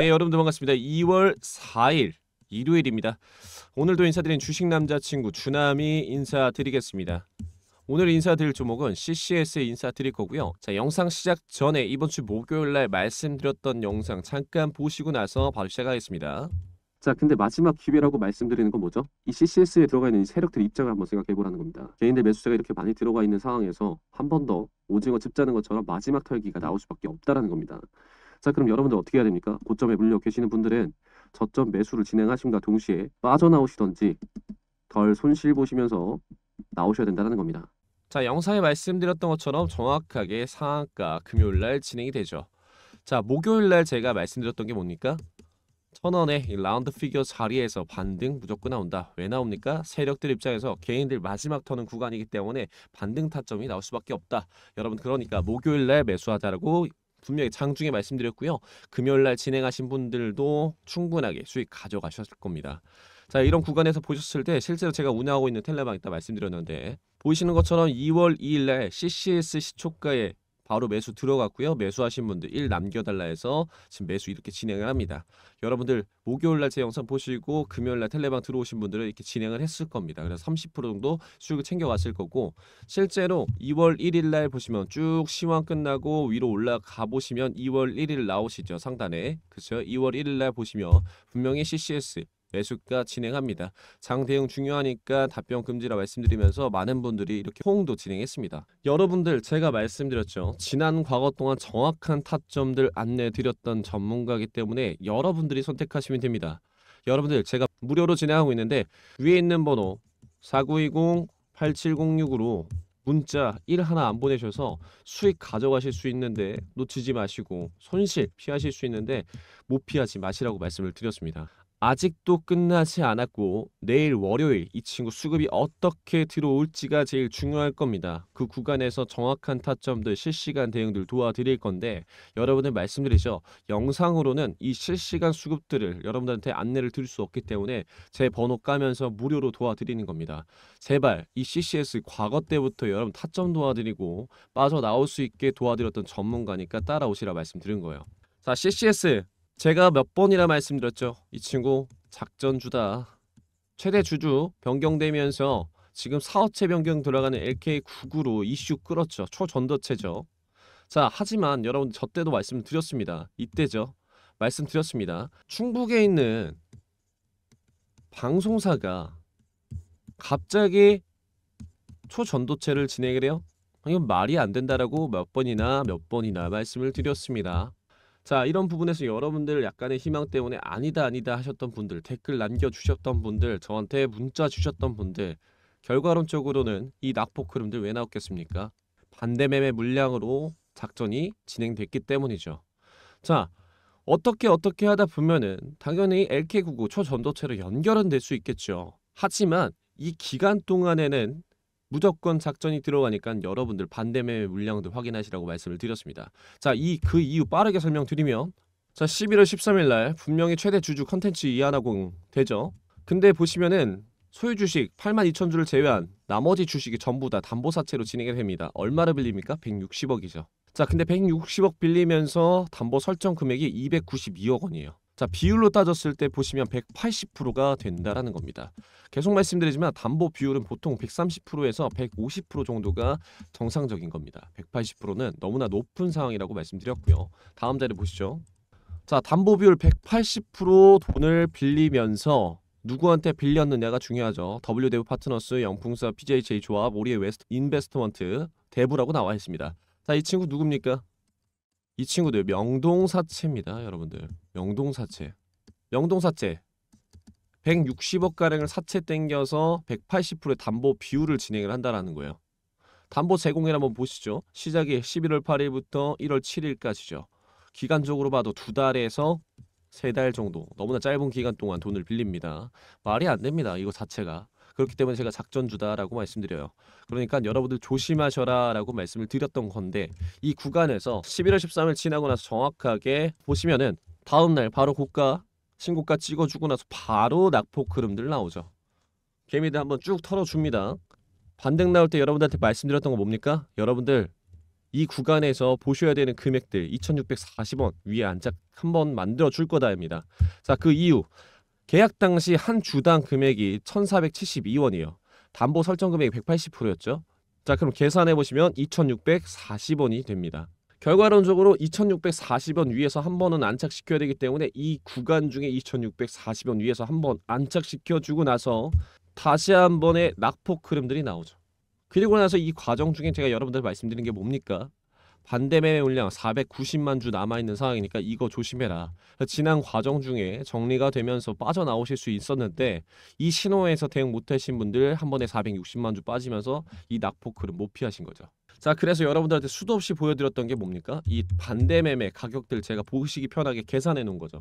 네 여러분들 반갑습니다 2월 4일 일요일입니다 오늘도 인사드린 주식남자친구 주남이 인사드리겠습니다 오늘 인사드릴 종목은 CCS에 인사드릴 거고요 자 영상 시작 전에 이번 주 목요일날 말씀드렸던 영상 잠깐 보시고 나서 바로 시작하겠습니다 자 근데 마지막 기회라고 말씀드리는 건 뭐죠? 이 CCS에 들어가 있는 세력들 입장을 한번 생각해 보라는 겁니다. 개인들 매수세가 이렇게 많이 들어가 있는 상황에서 한 번 더 오징어 집자는 것처럼 마지막 털기가 나올 수밖에 없다라는 겁니다. 자 그럼 여러분들 어떻게 해야 됩니까? 고점에 물려 계시는 분들은 저점 매수를 진행하심과 동시에 빠져나오시던지 덜 손실 보시면서 나오셔야 된다는 겁니다. 자 영상에 말씀드렸던 것처럼 정확하게 상한가 금요일날 진행이 되죠. 자 목요일날 제가 말씀드렸던 게 뭡니까? 천원에 라운드 피규어 자리에서 반등 무조건 나온다. 왜 나옵니까? 세력들 입장에서 개인들 마지막 터는 구간이기 때문에 반등 타점이 나올 수밖에 없다. 여러분 그러니까 목요일날 매수하자라고 분명히 장중에 말씀드렸고요. 금요일 날 진행하신 분들도 충분하게 수익 가져가셨을 겁니다. 자, 이런 구간에서 보셨을 때 실제로 제가 운영하고 있는 텔레방 있다 말씀드렸는데 보이시는 것처럼 2월 2일 날 CCS 시초가에 바로 매수 들어갔고요. 매수하신 분들 1 남겨달라 해서 지금 매수 이렇게 진행을 합니다. 여러분들 목요일날 제 영상 보시고 금요일날 텔레방 들어오신 분들은 이렇게 진행을 했을 겁니다. 그래서 30% 정도 수익을 챙겨왔을 거고 실제로 2월 1일날 보시면 쭉 시황 끝나고 위로 올라가 보시면 2월 1일 나오시죠 상단에 그렇죠? 2월 1일날 보시면 분명히 CCS 매수가 진행합니다. 장 대응 중요하니까 답변 금지라 말씀드리면서 많은 분들이 이렇게 호응도 진행했습니다. 여러분들 제가 말씀드렸죠. 지난 과거 동안 정확한 타점들 안내드렸던 전문가이기 때문에 여러분들이 선택하시면 됩니다. 여러분들 제가 무료로 진행하고 있는데 위에 있는 번호 4920-8706으로 문자 1 하나 안 보내셔서 수익 가져가실 수 있는데 놓치지 마시고 손실 피하실 수 있는데 못 피하지 마시라고 말씀을 드렸습니다. 아직도 끝나지 않았고 내일 월요일 이 친구 수급이 어떻게 들어올지가 제일 중요할 겁니다. 그 구간에서 정확한 타점들 실시간 대응들 도와드릴 건데 여러분들 말씀드리죠. 영상으로는 이 실시간 수급들을 여러분들한테 안내를 드릴 수 없기 때문에 제 번호 까면서 무료로 도와드리는 겁니다. 제발 이 CCS 과거 때부터 여러분 타점 도와드리고 빠져나올 수 있게 도와드렸던 전문가니까 따라오시라 말씀드린 거예요. 자 CCS 제가 몇 번이나 말씀드렸죠. 이 친구 작전주다. 최대 주주 변경되면서 지금 사업체 변경 들어가는 LK99로 이슈 끌었죠. 초전도체죠. 자, 하지만 여러분 저 때도 말씀드렸습니다. 이때죠. 말씀드렸습니다. 충북에 있는 방송사가 갑자기 초전도체를 진행을 해요? 이건 말이 안 된다라고 몇 번이나 몇 번이나 말씀을 드렸습니다. 자 이런 부분에서 여러분들 약간의 희망 때문에 아니다 아니다 하셨던 분들 댓글 남겨주셨던 분들 저한테 문자 주셨던 분들 결과론적으로는 이 낙폭 흐름들 왜 나왔겠습니까? 반대매매 물량으로 작전이 진행됐기 때문이죠. 자 어떻게 어떻게 하다 보면은 당연히 LK99 초전도체로 연결은 될 수 있겠죠. 하지만 이 기간 동안에는 무조건 작전이 들어가니까 여러분들 반대매 물량도 확인하시라고 말씀을 드렸습니다. 자, 이 그 이유 빠르게 설명드리면 자, 11월 13일 날 분명히 최대 주주 컨텐츠 이하나공 되죠. 근데 보시면은 소유 주식 82,000주를 제외한 나머지 주식이 전부 다 담보사채로 진행이 됩니다. 얼마를 빌립니까? 160억이죠. 자, 근데 160억 빌리면서 담보 설정 금액이 292억 원이에요. 자 비율로 따졌을 때 보시면 180%가 된다라는 겁니다. 계속 말씀드리지만 담보 비율은 보통 130%에서 150% 정도가 정상적인 겁니다. 180%는 너무나 높은 상황이라고 말씀드렸고요. 다음 자료 보시죠. 자 담보 비율 180% 돈을 빌리면서 누구한테 빌렸느냐가 중요하죠. W대부 파트너스, 영풍사, PJJ 조합, 오리의 웨스트 인베스트먼트 대부라고 나와 있습니다. 자 이 친구 누굽니까? 이 친구들 명동사채입니다 여러분들 명동사채 명동사채 160억가량을 사채 땡겨서 180%의 담보 비율을 진행을 한다라는 거예요 담보 제공일 한번 보시죠 시작이 11월 8일부터 1월 7일까지죠 기간적으로 봐도 두 달에서 세 달 정도 너무나 짧은 기간 동안 돈을 빌립니다 말이 안 됩니다 이거 자체가 그렇기 때문에 제가 작전주다라고 말씀드려요. 그러니까 여러분들 조심하셔라라고 말씀을 드렸던 건데 이 구간에서 11월 13일 지나고 나서 정확하게 보시면은 다음 날 바로 고가 신고가 찍어주고 나서 바로 낙폭 흐름들 나오죠. 개미들 한번 쭉 털어줍니다. 반등 나올 때 여러분들한테 말씀드렸던 거 뭡니까? 여러분들 이 구간에서 보셔야 되는 금액들 2640원 위에 안착 한번 만들어 줄 거다입니다. 자, 그 이유 계약 당시 한 주당 금액이 1,472원이요. 담보 설정 금액이 180%였죠. 자, 그럼 계산해 보시면 2,640원이 됩니다. 결과론적으로 2,640원 위에서 한 번은 안착시켜야 되기 때문에 이 구간 중에 2,640원 위에서 한 번 안착시켜 주고 나서 다시 한 번의 낙폭 흐름들이 나오죠. 그리고 나서 이 과정 중에 제가 여러분들 말씀드린 게 뭡니까? 반대 매매 물량 490만 주 남아 있는 상황이니까 이거 조심해라. 지난 과정 중에 정리가 되면서 빠져나오실 수 있었는데 이 신호에서 대응 못 하신 분들 한 번에 460만 주 빠지면서 이낙폭을못 피하신 거죠. 자 그래서 여러분들한테 수도 없이 보여드렸던 게 뭡니까? 이 반대 매매 가격들 제가 보시기 편하게 계산해 놓은 거죠.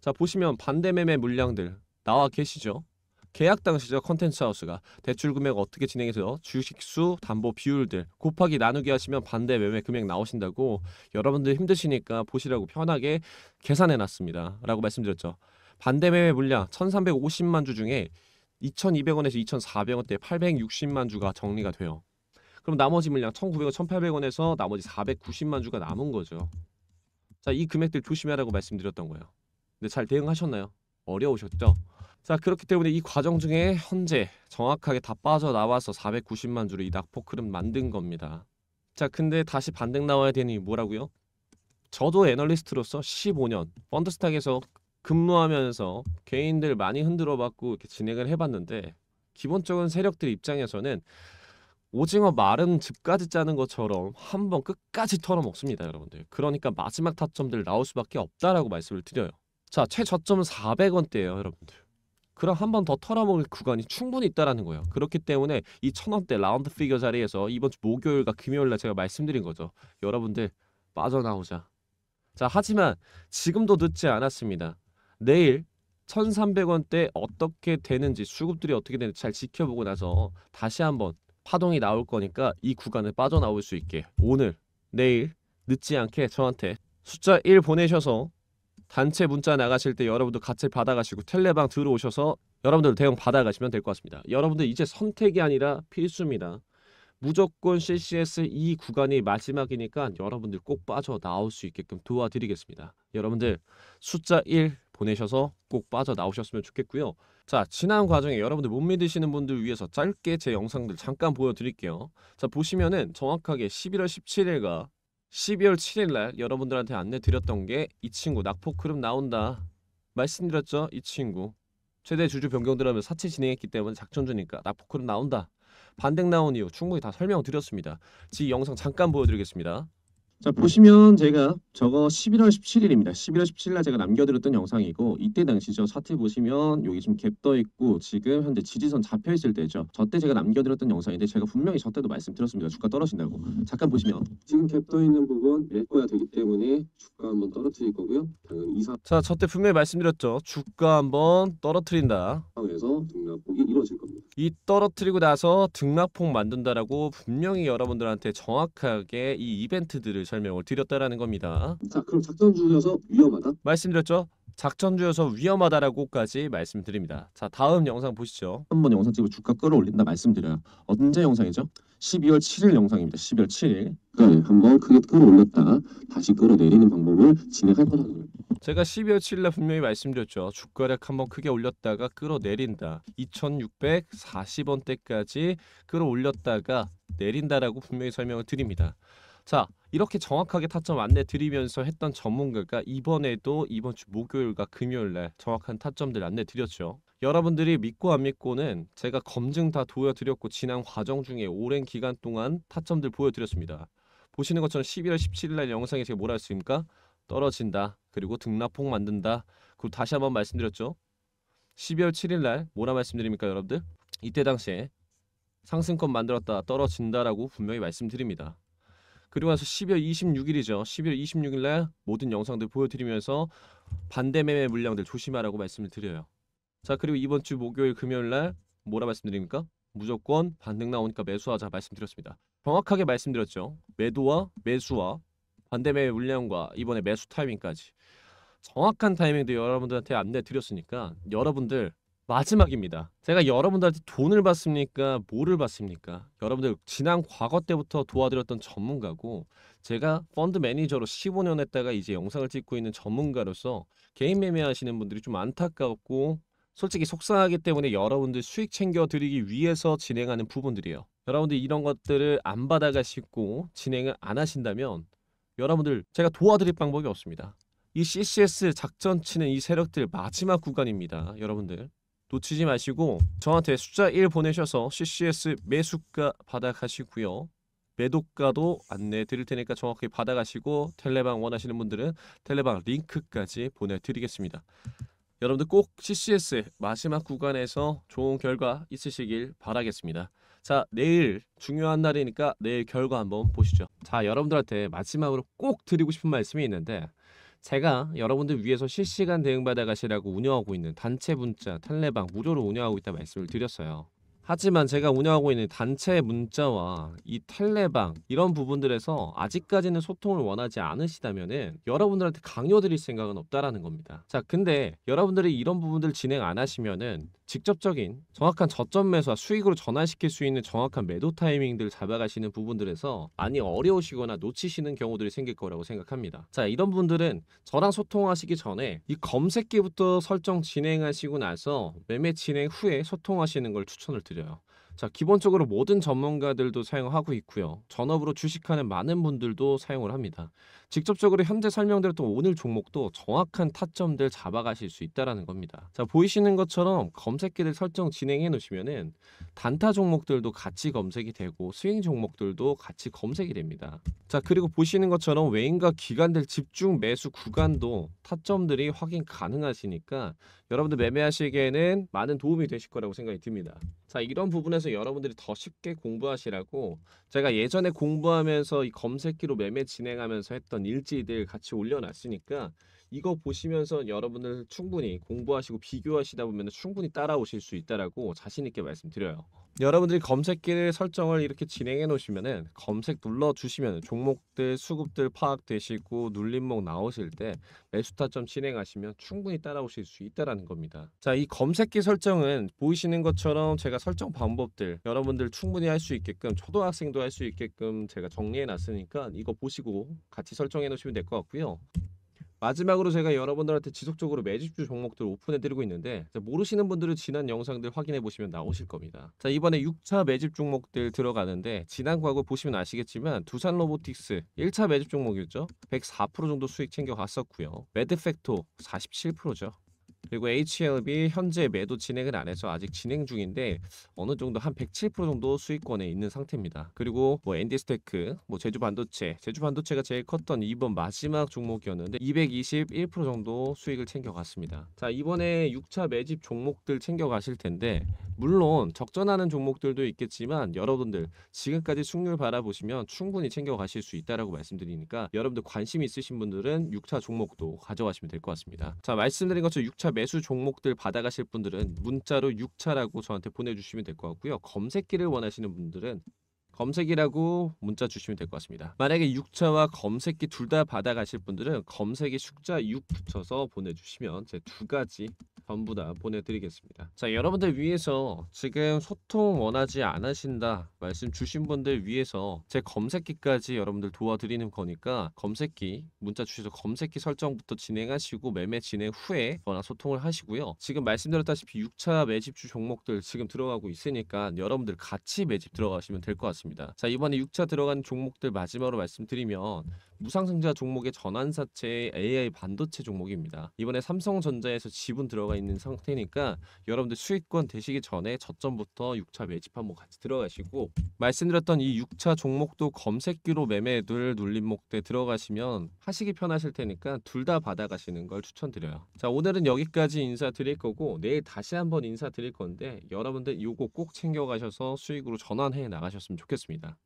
자 보시면 반대 매매 물량들 나와 계시죠? 계약 당시죠 컨텐츠 하우스가 대출 금액 어떻게 진행해서 주식수 담보 비율들 곱하기 나누기 하시면 반대 매매 금액 나오신다고 여러분들 힘드시니까 보시라고 편하게 계산해 놨습니다 라고 말씀드렸죠 반대 매매 물량 1350만 주 중에 2200원에서 2400원대 860만 주가 정리가 돼요 그럼 나머지 물량 1900원 1800원에서 나머지 490만 주가 남은 거죠 자 이 금액들 조심하라고 말씀드렸던 거예요 근데 잘 대응하셨나요? 어려우셨죠? 자 그렇기 때문에 이 과정 중에 현재 정확하게 다 빠져나와서 490만 주로이 낙폭흐름 만든 겁니다. 자 근데 다시 반등 나와야 되니 뭐라고요? 저도 애널리스트로서 15년 펀드스탁에서 근무하면서 개인들 많이 흔들어봤고 이렇게 진행을 해봤는데 기본적인 세력들 입장에서는 오징어 마른 즙까지 짜는 것처럼 한 번 끝까지 털어먹습니다 여러분들 그러니까 마지막 타점들 나올 수밖에 없다라고 말씀을 드려요 자 최저점은 400원대예요 여러분들 그럼 한 번 더 털어먹을 구간이 충분히 있다라는 거예요. 그렇기 때문에 이 천원대 라운드 피겨 자리에서 이번 주 목요일과 금요일날 제가 말씀드린 거죠. 여러분들 빠져나오자. 자 하지만 지금도 늦지 않았습니다. 내일 1300원대 어떻게 되는지 수급들이 어떻게 되는지 잘 지켜보고 나서 다시 한번 파동이 나올 거니까 이 구간을 빠져나올 수 있게 오늘 내일 늦지 않게 저한테 숫자 1 보내셔서 단체 문자 나가실 때 여러분도 같이 받아가시고 텔레방 들어오셔서 여러분들 대응 받아가시면 될 것 같습니다. 여러분들 이제 선택이 아니라 필수입니다. 무조건 CCS 이 구간이 마지막이니까 여러분들 꼭 빠져나올 수 있게끔 도와드리겠습니다. 여러분들 숫자 1 보내셔서 꼭 빠져나오셨으면 좋겠고요. 자, 지난 과정에 여러분들 못 믿으시는 분들 위해서 짧게 제 영상들 잠깐 보여드릴게요. 자, 보시면은 정확하게 11월 17일과 12월 7일 날 여러분들한테 안내 드렸던 게 이 친구 낙포크름 나온다 말씀드렸죠 이 친구 최대 주주 변경들 하면 사채 진행했기 때문에 작전주니까 낙포크름 나온다 반등 나온 이유 충분히 다 설명드렸습니다 지 영상 잠깐 보여드리겠습니다 자 보시면 제가 저거 11월 17일입니다. 11월 17일날 제가 남겨드렸던 영상이고 이때 당시저 차트 보시면 여기 지금 갭 떠 있고 지금 현재 지지선 잡혀 있을 때죠. 저때 제가 남겨드렸던 영상인데 제가 분명히 저때도 말씀드렸습니다. 주가 떨어진다고. 잠깐 보시면 지금 갭 떠 있는 부분 매거야 되기 때문에 주가 한번 떨어뜨릴 거고요. 당연히 이사 자, 저때 분명히 말씀드렸죠. 주가 한번 떨어뜨린다. 그래서 등락 폭이 이루어질 겁니다. 이 떨어뜨리고 나서 등락폭 만든다라고 분명히 여러분들한테 정확하게 이 이벤트들을 설명을 드렸다라는 겁니다. 자, 그럼 작전 중에서 위험하다? 말씀드렸죠? 작전주여서 위험하다라고까지 말씀드립니다. 자 다음 영상 보시죠. 한번 영상 찍고 주가 끌어올린다 말씀드려요. 언제 영상이죠? 12월 7일 영상입니다. 12월 7일. 그러니까 한번 크게 끌어올렸다 다시 끌어내리는 방법을 진행할 거라는 제가 12월 7일날 분명히 말씀드렸죠. 주가락 한번 크게 올렸다가 끌어내린다. 2640원대까지 끌어올렸다가 내린다라고 분명히 설명을 드립니다. 자 이렇게 정확하게 타점 안내 드리면서 했던 전문가가 이번에도 이번 주 목요일과 금요일날 정확한 타점들 안내 드렸죠. 여러분들이 믿고 안 믿고는 제가 검증 다도와드렸고 지난 과정 중에 오랜 기간 동안 타점들 보여드렸습니다. 보시는 것처럼 11월 17일 날 영상에 제가 뭐라 했습니까? 떨어진다. 그리고 등락폭 만든다. 그리고 다시 한번 말씀드렸죠. 12월 7일 날 뭐라 말씀드립니까 여러분들? 이때 당시에 상승권 만들었다 떨어진다라고 분명히 말씀드립니다. 그리고 나서 12월 26일이죠. 12월 26일 날 모든 영상들 보여드리면서 반대 매매 물량들 조심하라고 말씀을 드려요. 자 그리고 이번 주 목요일 금요일 날 뭐라 말씀드립니까? 무조건 반등 나오니까 매수하자 말씀드렸습니다. 정확하게 말씀드렸죠. 매도와 매수와 반대 매매 물량과 이번에 매수 타이밍까지 정확한 타이밍도 여러분들한테 안내 드렸으니까 여러분들 마지막입니다. 제가 여러분들한테 돈을 받습니까? 뭐를 받습니까? 여러분들 지난 과거 때부터 도와드렸던 전문가고 제가 펀드 매니저로 15년 했다가 이제 영상을 찍고 있는 전문가로서 개인 매매하시는 분들이 좀 안타깝고 솔직히 속상하기 때문에 여러분들 수익 챙겨드리기 위해서 진행하는 부분들이에요. 여러분들 이런 것들을 안 받아가시고 진행을 안 하신다면 여러분들 제가 도와드릴 방법이 없습니다. 이 CCS 작전치는 이 세력들 마지막 구간입니다. 여러분들 놓치지 마시고 저한테 숫자 1 보내셔서 CCS 매수가 받아가시고요. 매도가도 안내 드릴 테니까 정확히 받아가시고 텔레방 원하시는 분들은 텔레방 링크까지 보내드리겠습니다. 여러분들 꼭 CCS 마지막 구간에서 좋은 결과 있으시길 바라겠습니다. 자 내일 중요한 날이니까 내일 결과 한번 보시죠. 자 여러분들한테 마지막으로 꼭 드리고 싶은 말씀이 있는데 제가 여러분들 위해서 실시간 대응받아 가시라고 운영하고 있는 단체 문자, 탈레방 무료로 운영하고 있다 말씀을 드렸어요. 하지만 제가 운영하고 있는 단체 문자와 이 텔레방 이런 부분들에서 아직까지는 소통을 원하지 않으시다면 여러분들한테 강요드릴 생각은 없다라는 겁니다. 자, 근데 여러분들이 이런 부분들 진행 안 하시면은 직접적인 정확한 저점 매수와 수익으로 전환시킬 수 있는 정확한 매도 타이밍들 잡아가시는 부분들에서 많이 어려우시거나 놓치시는 경우들이 생길 거라고 생각합니다. 자, 이런 분들은 저랑 소통하시기 전에 이 검색기부터 설정 진행하시고 나서 매매 진행 후에 소통하시는 걸 추천을 드립니다. 드려요 자, 기본적으로 모든 전문가들도 사용하고 있고요. 전업으로 주식하는 많은 분들도 사용을 합니다. 직접적으로 현재 설명드렸던 오늘 종목도 정확한 타점들 잡아가실 수있다는 겁니다. 자, 보이시는 것처럼 검색기를 설정 진행해 놓으시면 단타 종목들도 같이 검색이 되고 스윙 종목들도 같이 검색이 됩니다. 자, 그리고 보시는 것처럼 외인과 기관들 집중 매수 구간도 타점들이 확인 가능하시니까 여러분들 매매하시기에는 많은 도움이 되실 거라고 생각이 듭니다. 자 이런 부분에서 여러분들이 더 쉽게 공부하시라고 제가 예전에 공부하면서 이 검색기로 매매 진행하면서 했던 일지들 같이 올려놨으니까 이거 보시면서 여러분들 충분히 공부하시고 비교하시다 보면 충분히 따라오실 수 있다라고 자신 있게 말씀드려요. 여러분들이 검색기를 설정을 이렇게 진행해 놓으시면은 검색 눌러 주시면 종목들 수급들 파악되시고 눌림목 나오실 때 매수 타점 진행하시면 충분히 따라오실 수 있다라는 겁니다. 자, 이 검색기 설정은 보이시는 것처럼 제가 설정 방법들 여러분들 충분히 할 수 있게끔 초등학생도 할 수 있게끔 제가 정리해 놨으니까 이거 보시고 같이 설정해 놓으시면 될 것 같고요. 마지막으로 제가 여러분들한테 지속적으로 매집주 종목들 오픈해드리고 있는데 모르시는 분들은 지난 영상들 확인해 보시면 나오실 겁니다. 자 이번에 6차 매집 종목들 들어가는데 지난 과거 보시면 아시겠지만 두산 로보틱스 1차 매집 종목이었죠. 104% 정도 수익 챙겨갔었고요. 매드팩토 47%죠. 그리고 HLB 현재 매도 진행을 안 해서 아직 진행 중인데 어느 정도 한 107% 정도 수익권에 있는 상태입니다. 그리고 뭐 엔디스테크, 뭐 제주 반도체, 제주 반도체가 제일 컸던 이번 마지막 종목이었는데 221% 정도 수익을 챙겨갔습니다. 자 이번에 6차 매집 종목들 챙겨가실 텐데 물론 적전하는 종목들도 있겠지만 여러분들 지금까지 숙률 바라보시면 충분히 챙겨가실 수 있다라고 말씀드리니까 여러분들 관심 있으신 분들은 6차 종목도 가져가시면 될 것 같습니다. 자 말씀드린 것처럼 6차 매수 종목들 받아가실 분들은 문자로 6차라고 저한테 보내주시면 될 것 같고요. 검색기를 원하시는 분들은 검색이라고 문자 주시면 될 것 같습니다. 만약에 6차와 검색기 둘 다 받아가실 분들은 검색이 숫자 6 붙여서 보내주시면 제 두 가지 전부 다 보내드리겠습니다. 자, 여러분들 위해서 지금 소통 원하지 않으신다 말씀 주신 분들 위해서 제 검색기까지 여러분들 도와드리는 거니까 검색기 문자 주셔서 검색기 설정부터 진행하시고 매매 진행 후에 전화 소통을 하시고요. 지금 말씀드렸다시피 6차 매집주 종목들 지금 들어가고 있으니까 여러분들 같이 매집 들어가시면 될 것 같습니다. 자, 이번에 6차 들어간 종목들 마지막으로 말씀드리면 무상승자 종목의 전환사채 AI 반도체 종목입니다. 이번에 삼성전자에서 지분 들어가 있는 상태니까 여러분들 수익권 되시기 전에 저점부터 6차 매집 한번 같이 들어가시고 말씀드렸던 이 6차 종목도 검색기로 매매들 눌림목대 들어가시면 하시기 편하실 테니까 둘 다 받아가시는 걸 추천드려요. 자 오늘은 여기까지 인사드릴 거고 내일 다시 한번 인사드릴 건데 여러분들 이거 꼭 챙겨가셔서 수익으로 전환해 나가셨으면 좋겠습니다.